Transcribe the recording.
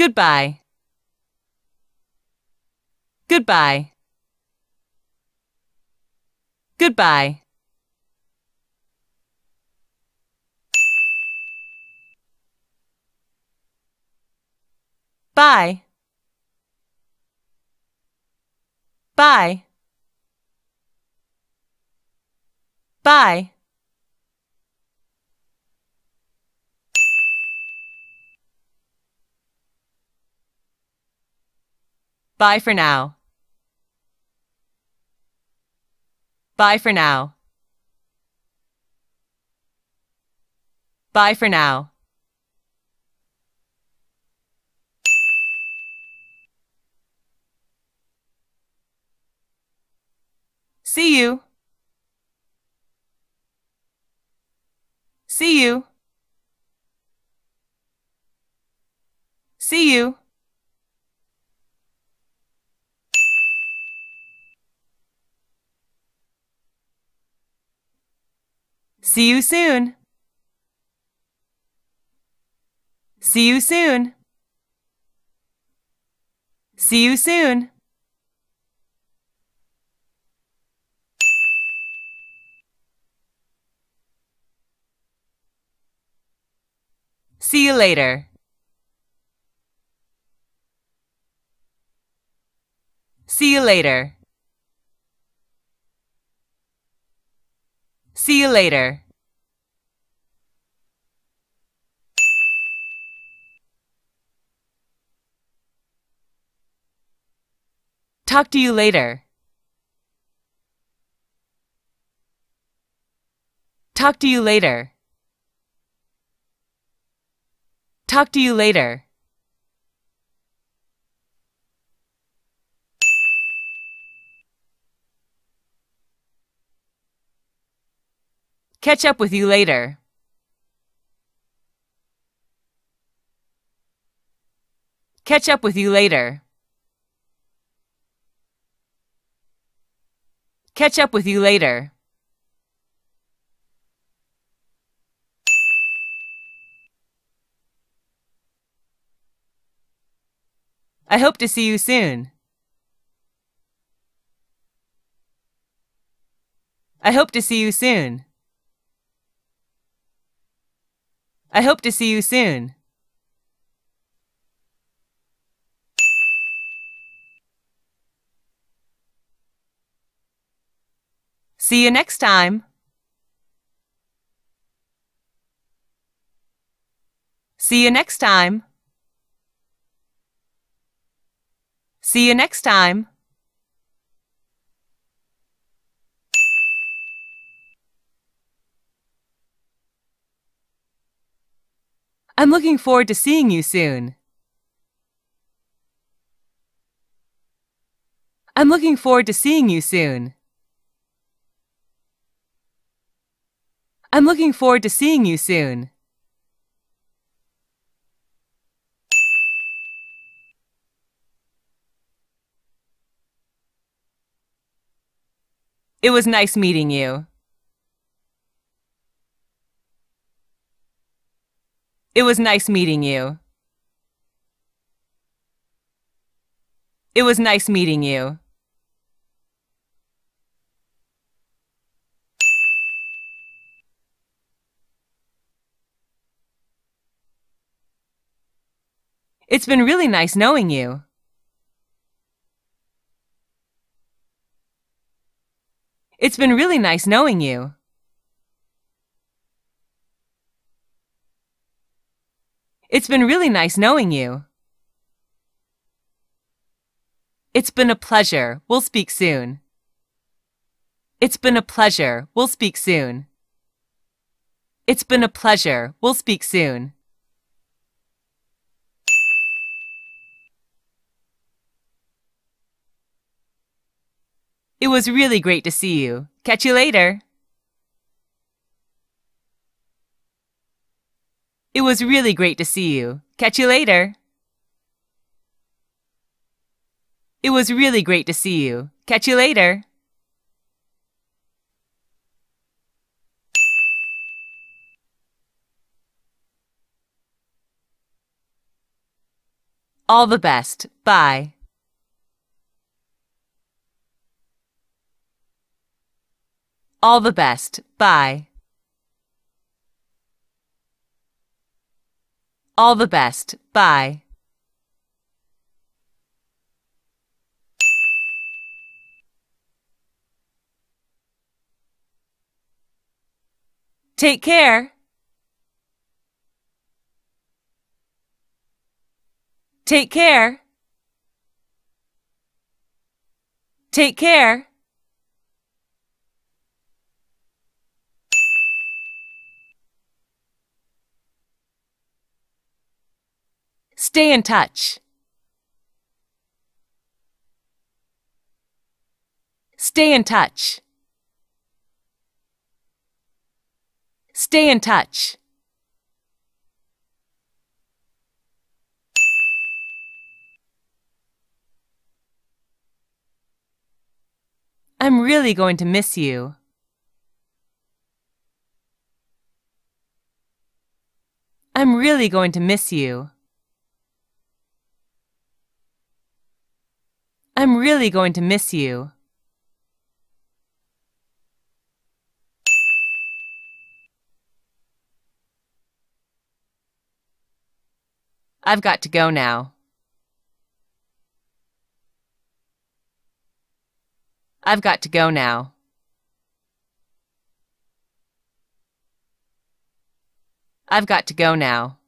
Goodbye. Goodbye. Goodbye. Bye. Bye. Bye. Bye for now. Bye for now. Bye for now. See you. See you. See you. See you soon. See you soon. See you soon. See you later. See you later. See you later. Talk to you later. Talk to you later. Talk to you later. Catch up with you later. Catch up with you later. Catch up with you later. I hope to see you soon. I hope to see you soon. I hope to see you soon. See you next time. See you next time. See you next time. I'm looking forward to seeing you soon. I'm looking forward to seeing you soon. I'm looking forward to seeing you soon. It was nice meeting you. It was nice meeting you. It was nice meeting you. It's been really nice knowing you. It's been really nice knowing you. It's been really nice knowing you. It's been a pleasure. We'll speak soon. It's been a pleasure. We'll speak soon. It's been a pleasure. We'll speak soon. It was really great to see you. Catch you later. It was really great to see you. Catch you later. It was really great to see you. Catch you later. All the best. Bye. All the best. Bye. All the best. Bye. Take care. Take care. Take care. Stay in touch. Stay in touch. Stay in touch. I'm really going to miss you. I'm really going to miss you. I'm really going to miss you. I've got to go now. I've got to go now. I've got to go now.